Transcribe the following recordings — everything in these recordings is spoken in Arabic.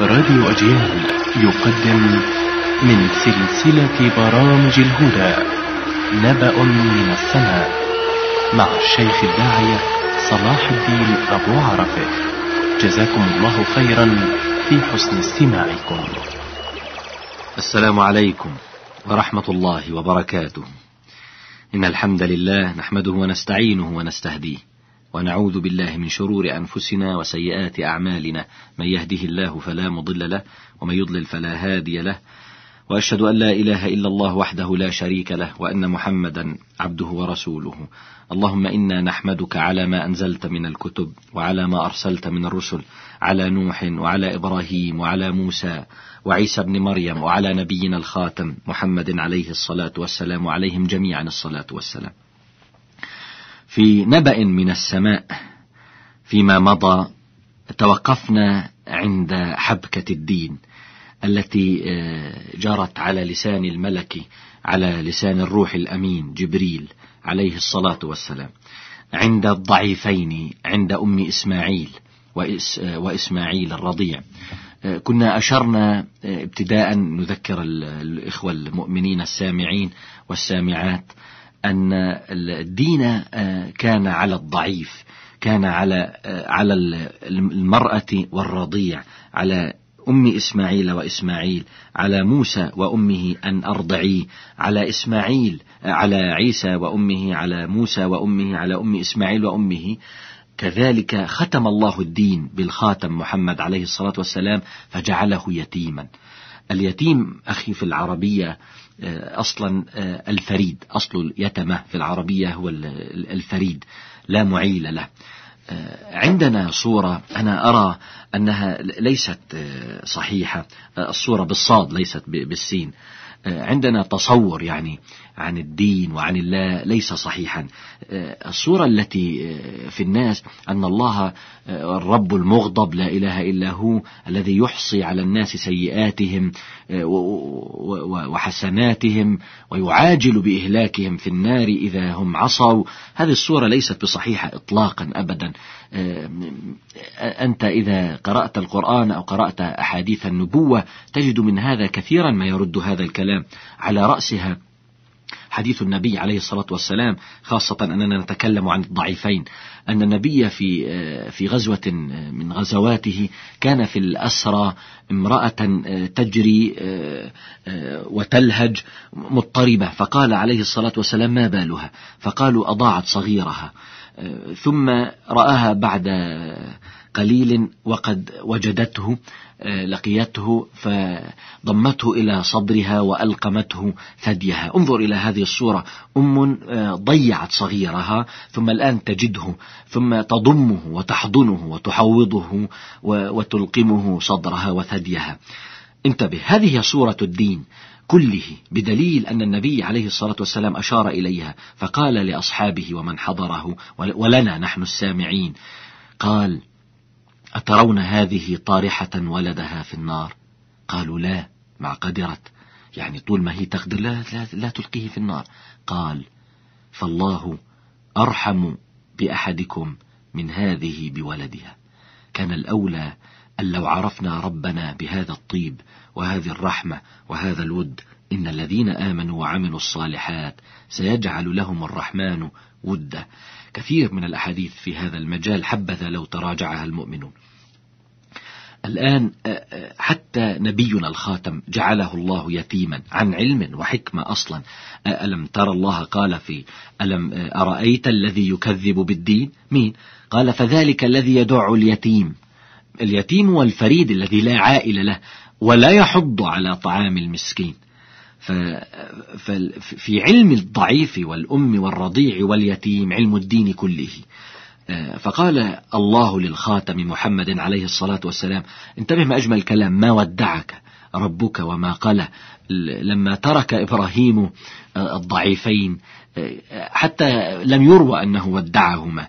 راديو أجيال يقدم من سلسلة برامج الهدى نبأ من السماء مع الشيخ الداعية صلاح الدين أبو عرفة جزاكم الله خيرا في حسن استماعكم السلام عليكم ورحمة الله وبركاته إن الحمد لله نحمده ونستعينه ونستهديه ونعوذ بالله من شرور أنفسنا وسيئات أعمالنا من يهده الله فلا مضل له ومن يضلل فلا هادي له وأشهد أن لا إله إلا الله وحده لا شريك له وأن محمدا عبده ورسوله اللهم إنا نحمدك على ما أنزلت من الكتب وعلى ما أرسلت من الرسل على نوح وعلى إبراهيم وعلى موسى وعيسى ابن مريم وعلى نبينا الخاتم محمد عليه الصلاة والسلام وعليهم جميعا الصلاة والسلام في نبأ من السماء فيما مضى توقفنا عند حبكة الدين التي آه، جرت على لسان الملك على لسان الروح الأمين جبريل عليه الصلاة والسلام عند الضعيفين عند أم إسماعيل آه، وإسماعيل الرضيع آه، كنا أشرنا ابتداء نذكر الإخوة المؤمنين السامعين والسامعات أن الدين آه، كان على الضعيف كان على آه، على المرأة والرضيع على أم إسماعيل وإسماعيل على موسى وأمه أن أرضعيه على إسماعيل آه، على عيسى وأمه على موسى وأمه على أم إسماعيل وأمه كذلك ختم الله الدين بالخاتم محمد عليه الصلاة والسلام فجعله يتيما اليتيم أخي في العربية آه، أصلا آه، الفريد أصل اليتمة في العربية هو الفريد لا معيل له آه، عندنا صورة أنا أرى أنها ليست صحيحة الصورة بالصاد ليست بالسين عندنا تصور يعني عن الدين وعن الله ليس صحيحا آه، الصورة التي آه، في الناس أن الله آه، الرب المغضب لا إله إلا هو الذي يحصي على الناس سيئاتهم وحسناتهم ويعاجل بإهلاكهم في النار إذا هم عصوا هذه الصورة ليست بصحيحة إطلاقا أبدا أنت إذا قرأت القرآن أو قرأت أحاديث النبوة تجد من هذا كثيرا ما يرد هذا الكلام على رأسها حديث النبي عليه الصلاة والسلام خاصة أننا نتكلم عن الضعيفين أن النبي في آه، في غزوة آه، من غزواته كان في الأسرى امرأة آه، تجري وتلهج مضطربة فقال عليه الصلاة والسلام ما بالها فقالوا أضاعت صغيرها ثم رآها بعد قليل وقد وجدته آه، لقيته فضمته إلى صدرها وألقمته ثديها انظر إلى هذه الصورة أم آه، ضيعت صغيرها ثم الآن تجده ثم تضمه وتحضنه وتحوضه وتلقمه صدرها وثديها انتبه هذه صورة الدين كله بدليل أن النبي عليه الصلاة والسلام أشار إليها فقال لأصحابه ومن حضره ولنا نحن السامعين قال أترون هذه طارحة ولدها في النار قالوا لا مع قدرت يعني طول ما هي تقدر لا, لا, لا تلقيه في النار قال فالله أرحم بأحدكم من هذه بولدها كان الأولى أن لو عرفنا ربنا بهذا الطيب وهذه الرحمة وهذا الود إن الذين آمنوا وعملوا الصالحات سيجعل لهم الرحمن ودا كثير من الأحاديث في هذا المجال حبذا لو تراجعها المؤمنون الآن آه، آه، حتى نبينا الخاتم جعله الله يتيما عن علم وحكمة أصلا آه، ألم ترى الله قال في ألم أرأيت الذي يكذب بالدين مين قال فذلك الذي يدع اليتيم اليتيم والفريد الذي لا عائل له ولا يحض على طعام المسكين في علم الضعيف والأم والرضيع واليتيم علم الدين كله آه، فقال الله للخاتم محمد عليه الصلاة والسلام انتبه ما أجمل كلام ما ودعك ربك وما قلى لما ترك إبراهيم آه، الضعيفين آه، حتى لم يروى أنه ودعهما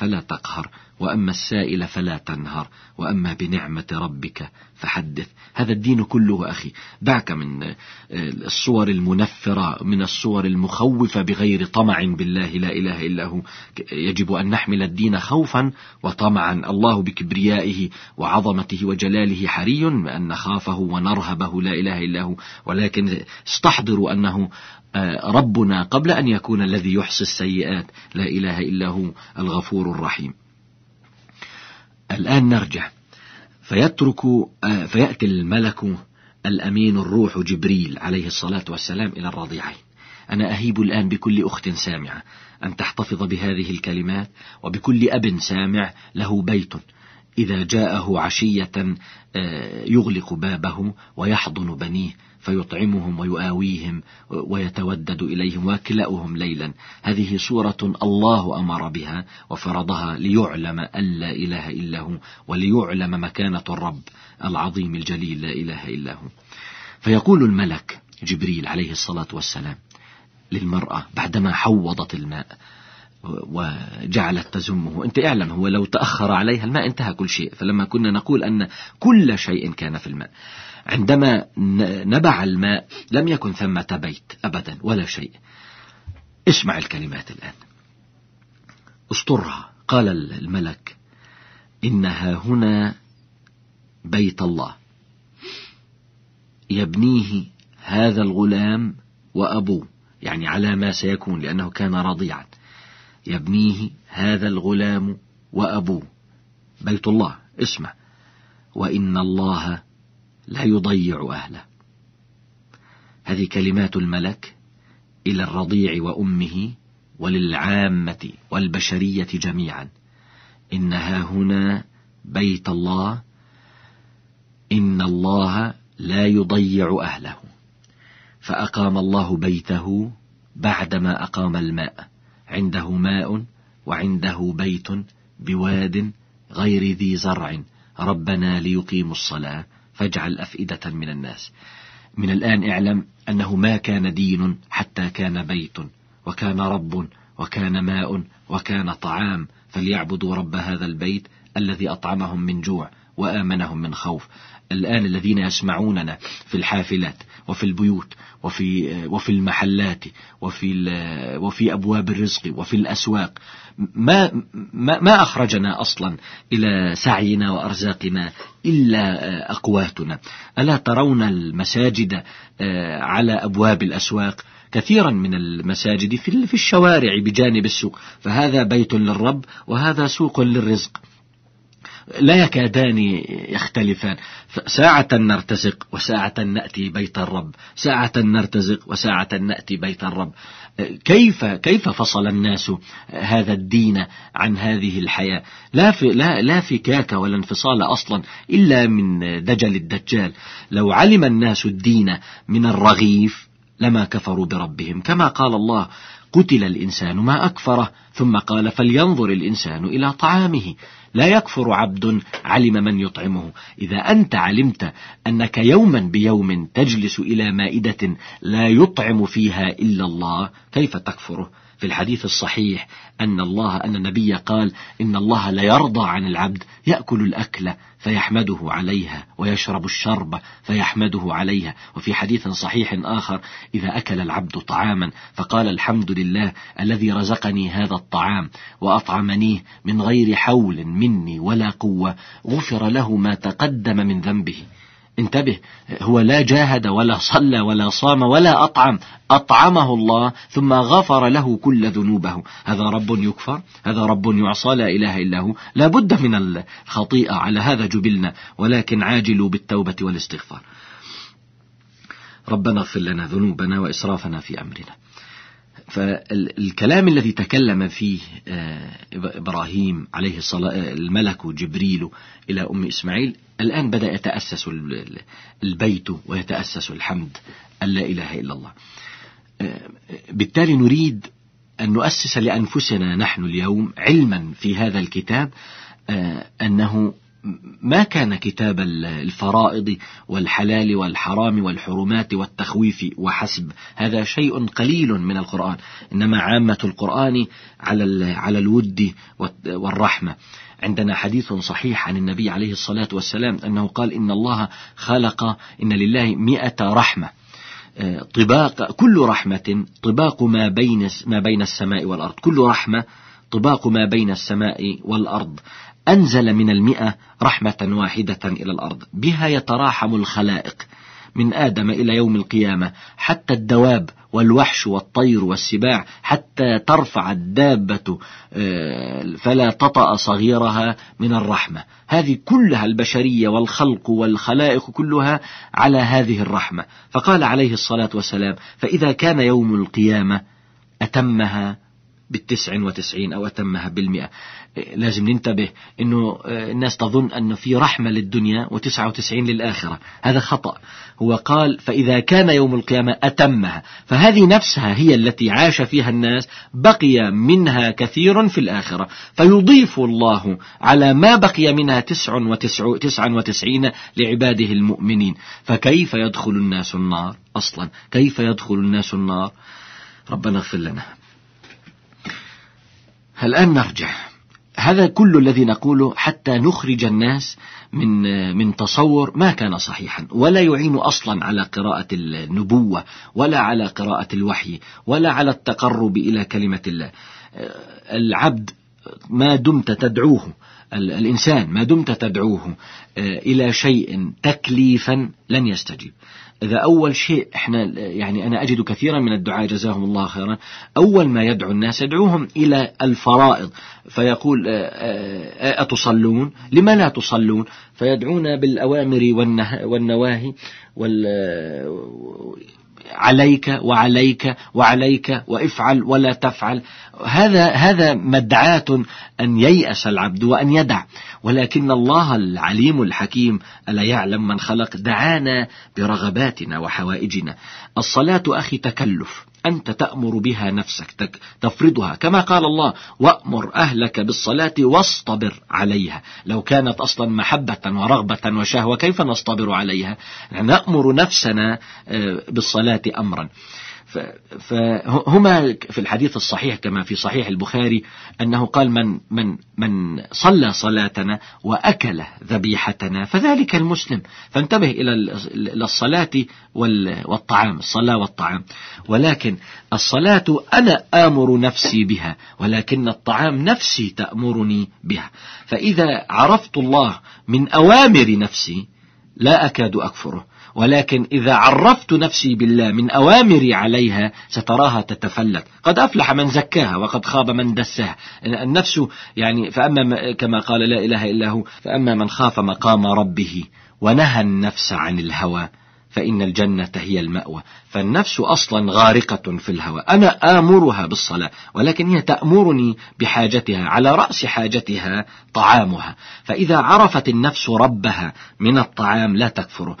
فلا تقهر وأما السائل فلا تنهر وأما بنعمة ربك فحدث هذا الدين كله أخي دعك من آه، الصور المنفرة من الصور المخوفة بغير طمع بالله لا إله إلا هو يجب أن نحمل الدين خوفا وطمعا الله بكبريائه وعظمته وجلاله حري أن نخافه ونرهبه لا إله إلا هو ولكن استحضروا أنه آه، ربنا قبل أن يكون الذي يحصي السيئات لا إله إلا هو الغفور الرحيم الآن نرجع فيترك فيأتي الملك الأمين الروح جبريل عليه الصلاة والسلام إلى الرضيعين أنا أهيب الآن بكل أخت سامعة أن تحتفظ بهذه الكلمات وبكل أب سامع له بيت إذا جاءه عشية آه، يغلق بابه ويحضن بنيه فيطعمهم ويؤاويهم ويتودد إليهم ويكلأهم ليلا هذه صورة الله أمر بها وفرضها ليعلم أن لا إله إلا هو وليعلم مكانة الرب العظيم الجليل لا إله إلا هو فيقول الملك جبريل عليه الصلاة والسلام للمرأة بعدما حوضت الماء وجعلت تزمه أنت اعلم هو لو تأخر عليها الماء انتهى كل شيء فلما كنا نقول أن كل شيء كان في الماء عندما نبع الماء لم يكن ثمة بيت أبدا ولا شيء اسمع الكلمات الآن استرها قال الملك إنها هنا بيت الله يبنيه هذا الغلام وأبوه يعني على ما سيكون لأنه كان رضيعا يبنيه هذا الغلام وأبوه بيت الله اسمع وإن الله لا يضيع أهله هذه كلمات الملك إلى الرضيع وأمه وللعامة والبشرية جميعا إنها هنا بيت الله إن الله لا يضيع أهله فأقام الله بيته بعدما أقام الماء عنده ماء وعنده بيت بواد غير ذي زرع ربنا ليقيموا الصلاة فاجعل أفئدة من الناس من الآن اعلم أنه ما كان دين حتى كان بيت وكان رب وكان ماء وكان طعام فليعبدوا رب هذا البيت الذي أطعمهم من جوع وآمنهم من خوف الآن الذين يسمعوننا في الحافلات وفي البيوت وفي وفي المحلات وفي وفي أبواب الرزق وفي الأسواق ما ما, ما أخرجنا أصلا إلى سعينا وأرزاقنا إلا آه، أقواتنا ألا ترون المساجد آه، على أبواب الأسواق كثيرا من المساجد في الشوارع بجانب السوق فهذا بيت للرب وهذا سوق للرزق لا يكادان يختلفان ساعة نرتزق وساعة نأتي بيت الرب ساعة نرتزق وساعة نأتي بيت الرب كيف كيف فصل الناس هذا الدين عن هذه الحياة لا في لا لا فكاك ولا انفصال أصلا إلا من دجل الدجال لو علم الناس الدين من الرغيف لما كفروا بربهم كما قال الله قتل الإنسان ما أكفره ثم قال فلينظر الإنسان إلى طعامه لا يكفر عبد علم من يطعمه إذا أنت علمت أنك يوما بيوم تجلس إلى مائدة لا يطعم فيها إلا الله كيف تكفره في الحديث الصحيح أن الله أن النبي قال إن الله ليرضى عن العبد يأكل الأكل فيحمده عليها ويشرب الشرب فيحمده عليها وفي حديث صحيح آخر إذا أكل العبد طعاما فقال الحمد لله الذي رزقني هذا الطعام وأطعمنيه من غير حول مني ولا قوة غفر له ما تقدم من ذنبه انتبه هو لا جاهد ولا صلى ولا صام ولا أطعم أطعمه الله ثم غفر له كل ذنوبه هذا رب يكفر هذا رب يعصى لا إله إلا هو لا بد من الخطيئة على هذا جبلنا ولكن عاجلوا بالتوبة والاستغفار ربنا اغفر لنا ذنوبنا وإسرافنا في أمرنا فالكلام الذي تكلم فيه آه، إبراهيم عليه الصلاة الملك جبريل إلى أم إسماعيل الآن بدأ يتأسس البيت ويتأسس الحمد لا إله إلا الله آه، بالتالي نريد أن نؤسس لأنفسنا نحن اليوم علما في هذا الكتاب آه، أنه ما كان كتاب الفرائض والحلال والحرام والحرمات والتخويف وحسب هذا شيء قليل من القرآن إنما عامة القرآن على على الود والرحمة عندنا حديث صحيح عن النبي عليه الصلاة والسلام أنه قال إن الله خلق إن لله مئة رحمة آه، طباق كل رحمة طباق ما بين ما بين السماء والأرض كل رحمة طباق ما بين السماء والأرض أنزل من المئة رحمة واحدة إلى الأرض بها يتراحم الخلائق من آدم إلى يوم القيامة حتى الدواب والوحش والطير والسباع حتى ترفع الدابة آه، فلا تطأ صغيرها من الرحمة هذه كلها البشرية والخلق والخلائق كلها على هذه الرحمة فقال عليه الصلاة والسلام فإذا كان يوم القيامة أتمها بالتسع وتسعين أو أتمها بالمئة لازم ننتبه أنه الناس تظن أنه في رحمة للدنيا وتسعة وتسعين للآخرة هذا خطأ هو قال فإذا كان يوم القيامة أتمها فهذه نفسها هي التي عاش فيها الناس بقي منها كثير في الآخرة فيضيف الله على ما بقي منها تسع وتسع تسع وتسعين لعباده المؤمنين فكيف يدخل الناس النار أصلا كيف يدخل الناس النار ربنا اغفر لنا هل الآن نرجع هذا كل الذي نقوله حتى نخرج الناس من من تصور ما كان صحيحا ولا يعين اصلا على قراءه النبوه ولا على قراءه الوحي ولا على التقرب الى كلمه الله العبد ما دمت تدعوه الانسان ما دمت تدعوه الى شيء تكليفا لن يستجيب إذا أول شيء إحنا يعني أنا أجد كثيرا من الدعاة جزاهم الله خيرا أول ما يدعو الناس يدعوهم إلى الفرائض فيقول آه، آه، أتصلون لما لا تصلون فيدعون بالأوامر والنواهي عليك وعليك وعليك وافعل ولا تفعل هذا هذا مدعاة أن ييأس العبد وأن يدع ولكن الله العليم الحكيم ألا يعلم من خلق دعانا برغباتنا وحوائجنا الصلاة أخي تكلف أنت تأمر بها نفسك تفرضها كما قال الله وأمر أهلك بالصلاة واصطبر عليها لو كانت أصلا محبة ورغبة وشهوة كيف نصطبر عليها نأمر نفسنا آه، بالصلاة أمرا فهما في الحديث الصحيح كما في صحيح البخاري أنه قال من, من, من صلى صلاتنا وأكل ذبيحتنا فذلك المسلم فانتبه إلى الصلاة والطعام الصلاة والطعام ولكن الصلاة أنا آمر نفسي بها ولكن الطعام نفسي تأمرني بها فإذا عرفت الله من أوامر نفسي لا أكاد أكفره ولكن إذا عرفت نفسي بالله من أوامري عليها ستراها تتفلت قد أفلح من زكاها وقد خاب من دساها النفس يعني فأما كما قال لا إله إلا هو فأما من خاف مقام ربه ونهى النفس عن الهوى فإن الجنة هي المأوى فالنفس أصلا غارقة في الهوى أنا آمرها بالصلاة ولكن هي تأمرني بحاجتها على رأس حاجتها طعامها فإذا عرفت النفس ربها من الطعام لا تكفره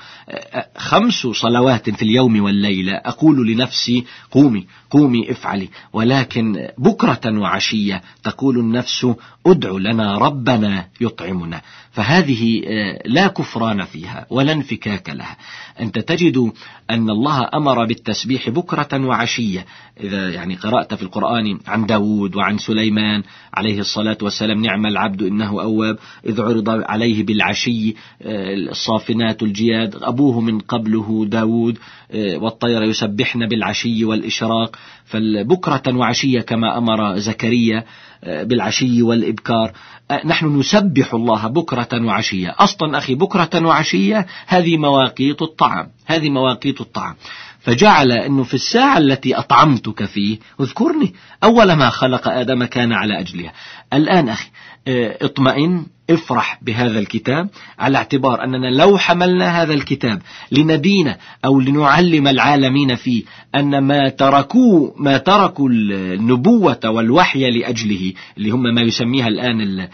خمس صلوات في اليوم والليلة أقول لنفسي قومي قومي افعلي ولكن بكرة وعشية تقول النفس ادع لنا ربنا يطعمنا فهذه آه، لا كفران فيها ولا انفكاك لها أنت تجد أن الله أمر بالتسبيح بكرة وعشية إذا يعني قرأت في القرآن عن داود وعن سليمان عليه الصلاة والسلام نعم العبد إنه أواب إذ عرض عليه بالعشي آه، الصافنات الجياد أبوه من قبله داود آه، والطير يسبحن بالعشي والإشراق فالبكرة وعشية كما أمر زكريا بالعشي والإبكار أه، نحن نسبح الله بكرة وعشية أصلا أخي بكرة وعشية هذه مواقيت الطعام هذه مواقيت الطعام فجعل أنه في الساعة التي أطعمتك فيه اذكرني أول ما خلق آدم كان على أجلها الآن أخي آه، اطمئن افرح بهذا الكتاب على اعتبار أننا لو حملنا هذا الكتاب لندين أو لنعلم العالمين فيه أن ما تركوه ما تركوا النبوة والوحي لأجله اللي هم ما يسميها الآن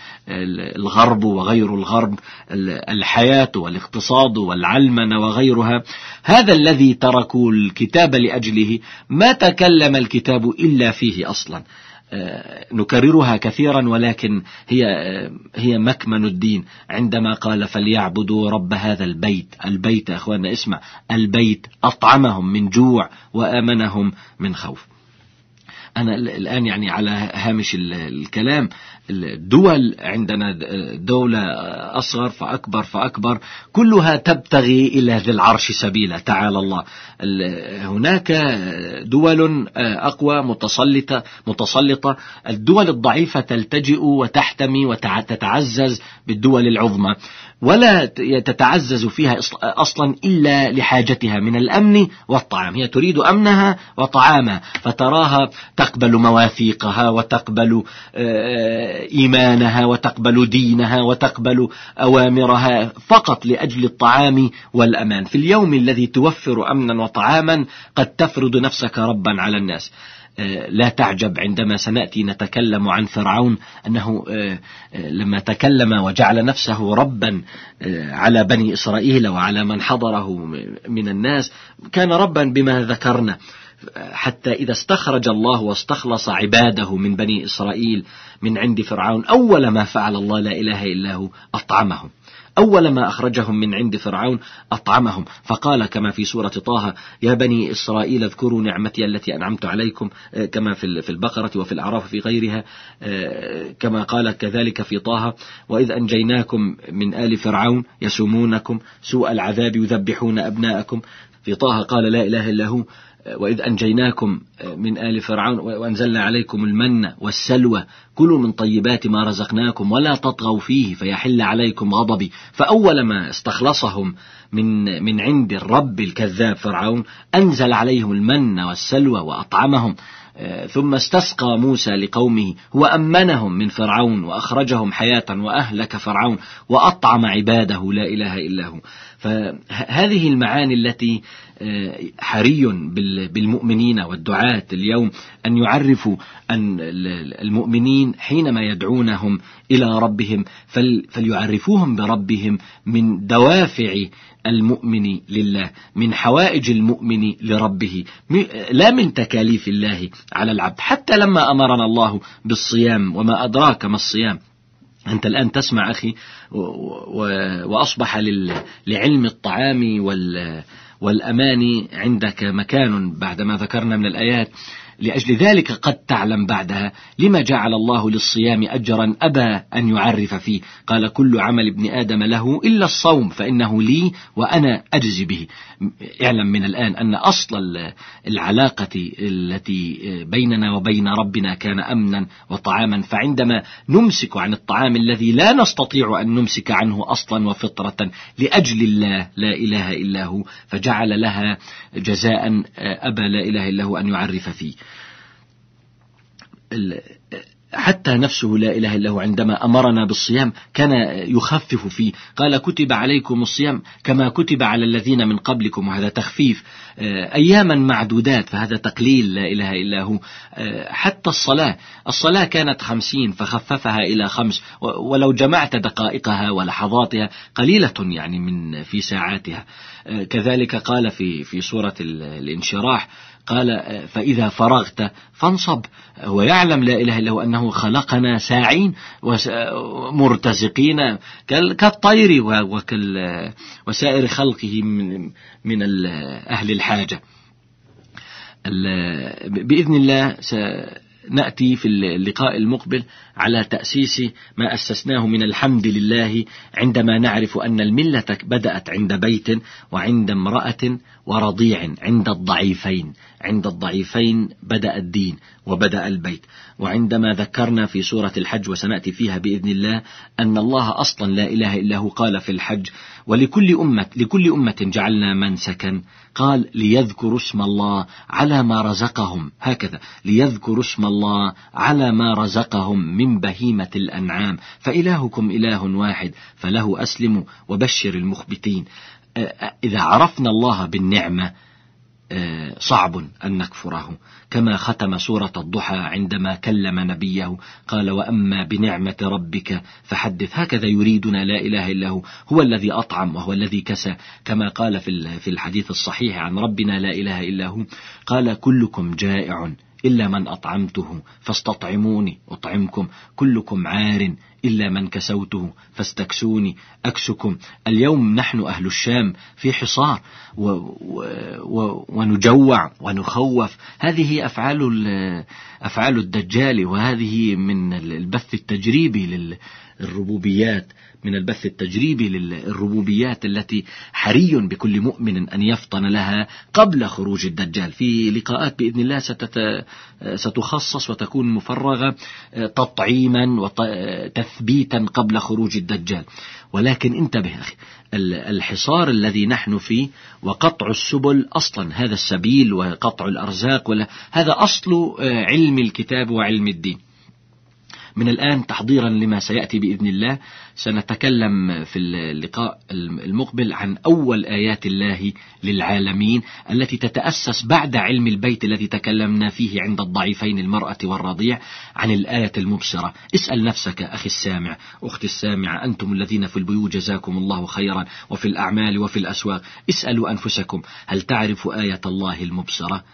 الغرب وغير الغرب الحياة والاقتصاد والعلمنة وغيرها هذا الذي تركوا الكتاب لأجله ما تكلم الكتاب إلا فيه أصلا آه، نكررها كثيرا ولكن هي آه، هي مكمن الدين عندما قال فليعبدوا رب هذا البيت، البيت اخواننا اسمع البيت اطعمهم من جوع وامنهم من خوف. أنا الآن يعني على هامش الكلام الدول عندنا دولة أصغر فأكبر فأكبر كلها تبتغي إلى ذي العرش سبيلا تعالى الله هناك دول آه، أقوى متسلطة متسلطة الدول الضعيفة تلتجئ وتحتمي وتتعزز بالدول العظمى ولا تتعزز فيها أصلا إلا لحاجتها من الأمن والطعام هي تريد أمنها وطعامها فتراها تقبل مواثيقها وتقبل آه، إيمانها وتقبل دينها وتقبل أوامرها فقط لأجل الطعام والأمان في اليوم الذي توفر أمنا وطعاما قد تفرض نفسك ربا على الناس آه، لا تعجب عندما سنأتي نتكلم عن فرعون أنه آه، آه، لما تكلم وجعل نفسه ربا على بني إسرائيل وعلى من حضره من الناس كان ربا بما ذكرنا حتى إذا استخرج الله واستخلص عباده من بني إسرائيل من عند فرعون أول ما فعل الله لا إله إلا هو أطعمهم أول ما أخرجهم من عند فرعون أطعمهم فقال كما في سورة طه يا بني إسرائيل اذكروا نعمتي التي أنعمت عليكم آه، كما في البقرة وفي الأعراف في غيرها آه، كما قال كذلك في طه وإذ أنجيناكم من آل فرعون يسومونكم سوء العذاب يذبحون أبناءكم في طه قال لا إله إلا هو وإذ أنجيناكم آه، من آل فرعون وأنزلنا عليكم المن والسلوى كلوا من طيبات ما رزقناكم ولا تطغوا فيه فيحل عليكم غضبي فأول ما استخلصهم من من عند الرب الكذاب فرعون أنزل عليهم المن والسلوى وأطعمهم ثم استسقى موسى لقومه وأمنهم من فرعون وأخرجهم حياة وأهلك فرعون وأطعم عباده لا إله إلا هو فهذه المعاني التي آه، حري بالمؤمنين والدعاة اليوم أن يعرفوا أن المؤمنين حينما يدعونهم إلى ربهم فليعرفوهم بربهم من دوافع المؤمن لله من حوائج المؤمن لربه لا من تكاليف الله على العبد حتى لما أمرنا الله بالصيام وما أدراك ما الصيام أنت الآن تسمع أخي وأصبح لعلم الطعام والأمان والأماني عندك مكان بعدما ذكرنا من الآيات لأجل ذلك قد تعلم بعدها لما جعل الله للصيام أجرا أبى أن يعرف فيه قال كل عمل ابن آدم له إلا الصوم فإنه لي وأنا أجزي به اعلم من الآن أن أصل العلاقة التي بيننا وبين ربنا كان أمنا وطعاما فعندما نمسك عن الطعام الذي لا نستطيع أن نمسك عنه أصلا وفطرة لأجل الله لا إله إلا هو فجعل لها جزاء أبى لا إله إلا هو أن يعرف فيه حتى نفسه لا إله إلا هو عندما أمرنا بالصيام كان يخفف فيه قال كتب عليكم الصيام كما كتب على الذين من قبلكم وهذا تخفيف آه، أياما معدودات فهذا تقليل لا إله إلا هو آه، حتى الصلاة الصلاة كانت خمسين فخففها إلى خمس ولو جمعت دقائقها ولحظاتها قليلة يعني من في ساعاتها آه، كذلك قال في في سورة الانشراح قال آه، فإذا فرغت فانصب هو يعلم لا إله إلا هو أنه خلقنا ساعين ومرتزقين آه، كالطير آه، وسائر خلقه من أهل الحاجة بإذن الله سنأتي في اللقاء المقبل على تأسيس ما أسسناه من الحمد لله عندما نعرف أن الملة بدأت عند بيت وعند امرأة ورضيع عند الضعيفين عند الضعيفين بدأ الدين وبدأ البيت وعندما ذكرنا في سورة الحج وسنأتي فيها بإذن الله أن الله أصلا لا إله إلا هو قال في الحج ولكل أمة لكل أمة جعلنا منسكا قال ليذكروا اسم الله على ما رزقهم هكذا ليذكروا اسم الله على ما رزقهم من من بهيمة الأنعام فإلهكم إله واحد فله أسلموا وبشر المخبتين إذا عرفنا الله بالنعمة صعب أن نكفره كما ختم سورة الضحى عندما كلم نبيه قال وأما بنعمة ربك فحدث هكذا يريدنا لا إله إلا هو هو الذي أطعم وهو الذي كسى كما قال في الحديث الصحيح عن ربنا لا إله إلا هو قال كلكم جائع إلا من أطعمته فاستطعموني أطعمكم كلكم عار إلا من كسوته فاستكسوني أكسكم اليوم نحن أهل الشام في حصار و و و ونجوع ونخوف هذه أفعال أفعال الدجال وهذه من البث التجريبي للربوبيات من البث التجريبي للربوبيات التي حري بكل مؤمن أن يفطن لها قبل خروج الدجال في لقاءات بإذن الله ستت ستخصص وتكون مفرغة آه، تطعيما وتثبيتا آه، تثبيتا قبل خروج الدجال ولكن انتبه أخي الحصار الذي نحن فيه وقطع السبل أصلا هذا السبيل وقطع الأرزاق ولا هذا أصل آه، علم الكتاب وعلم الدين من الآن تحضيرا لما سيأتي بإذن الله سنتكلم في اللقاء المقبل عن أول آيات الله للعالمين التي تتأسس بعد علم البيت الذي تكلمنا فيه عند الضعيفين المرأة والرضيع عن الآية المبصرة اسأل نفسك أخي السامع أختي السامعة أنتم الذين في البيوت جزاكم الله خيرا وفي الأعمال وفي الأسواق اسألوا أنفسكم هل تعرف آية الله المبصرة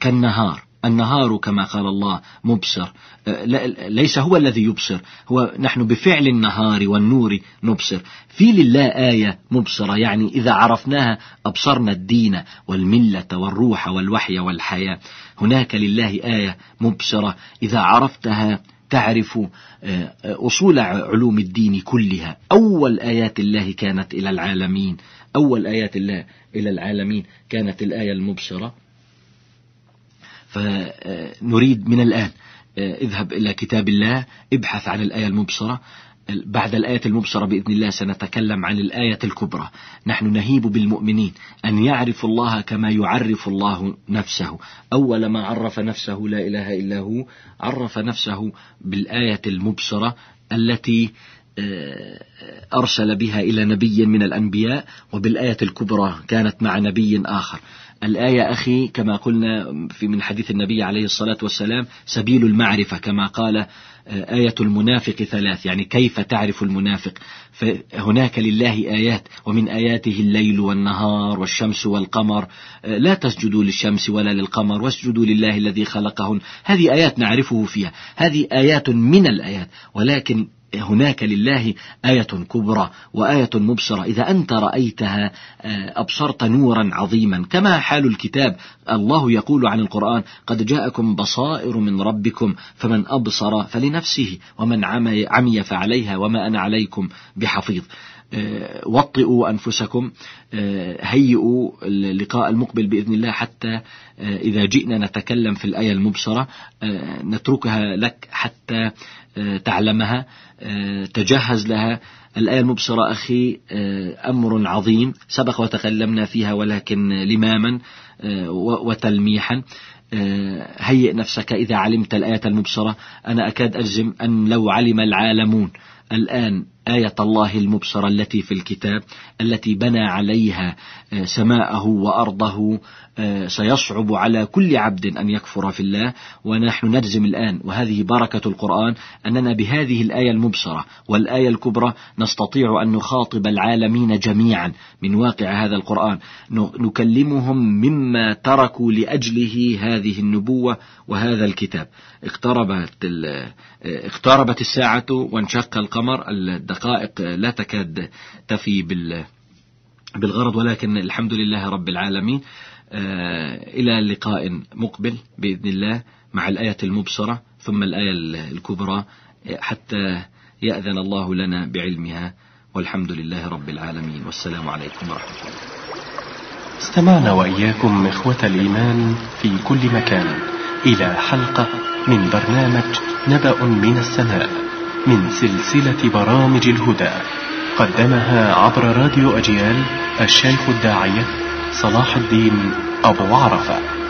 كالنهار النهار كما قال الله مبصر أه، ليس هو الذي يبصر هو نحن بفعل النهار والنور نبصر في لله آية مبصرة يعني إذا عرفناها أبصرنا الدين والملة والروح والوحي والحياة هناك لله آية مبصرة إذا عرفتها تعرف أه، أه، أصول علوم الدين كلها أول آيات الله كانت إلى العالمين أول آيات الله إلى العالمين كانت الآية المبصرة فنريد من الآن آه، اذهب إلى كتاب الله ابحث عن الآية المبصرة بعد الآية المبصرة بإذن الله سنتكلم عن الآية الكبرى نحن نهيب بالمؤمنين أن يعرفوا الله كما يعرف الله نفسه أول ما عرف نفسه لا إله إلا هو عرف نفسه بالآية المبصرة التي آه، أرسل بها إلى نبي من الأنبياء وبالآية الكبرى كانت مع نبي آخر الآية أخي كما قلنا في من حديث النبي عليه الصلاة والسلام سبيل المعرفة كما قال آه، آية المنافق ثلاث يعني كيف تعرف المنافق فهناك لله آيات ومن آياته الليل والنهار والشمس والقمر آه، لا تسجدوا للشمس ولا للقمر واسجدوا لله الذي خلقهن هذه آيات نعرفه فيها هذه آيات من الآيات ولكن هناك لله آية كبرى وآية مبصرة إذا أنت رأيتها آه، أبصرت نورا عظيما كما حال الكتاب الله يقول عن القرآن قد جاءكم بصائر من ربكم فمن أبصر فلنفسه ومن عمي فعليها وما أنا عليكم بحفيظ آه، وطئوا أنفسكم آه، هيئوا اللقاء المقبل بإذن الله حتى آه، إذا جئنا نتكلم في الآية المبصرة نتركها لك حتى تعلمها تجهز لها الآية المبصرة أخي أمر عظيم سبق وتكلمنا فيها ولكن لماما وتلميحا هيئ نفسك إذا علمت الآية المبصرة أنا أكاد أجزم أن لو علم العالمون الآن آية الله المبصرة التي في الكتاب التي بنى عليها آه، سماءه وأرضه آه، سيصعب على كل عبد أن يكفر في الله ونحن نجزم الآن وهذه بركة القرآن أننا بهذه الآية المبصرة والآية الكبرى نستطيع أن نخاطب العالمين جميعا من واقع هذا القرآن نكلمهم مما تركوا لأجله هذه النبوة وهذا الكتاب اقتربت اقتربت الساعة وانشق القمر دقائق آه، لا تكاد تفي بال بالغرض ولكن الحمد لله رب العالمين آه، إلى لقاء مقبل بإذن الله مع الآية المبصرة ثم الآية الكبرى حتى يأذن الله لنا بعلمها والحمد لله رب العالمين والسلام عليكم ورحمة الله استمعنا وإياكم إخوة الإيمان في كل مكان إلى حلقة من برنامج نبأ من السماء من سلسلة برامج الهدى قدمها عبر راديو أجيال الشيخ الداعية صلاح الدين أبو عرفة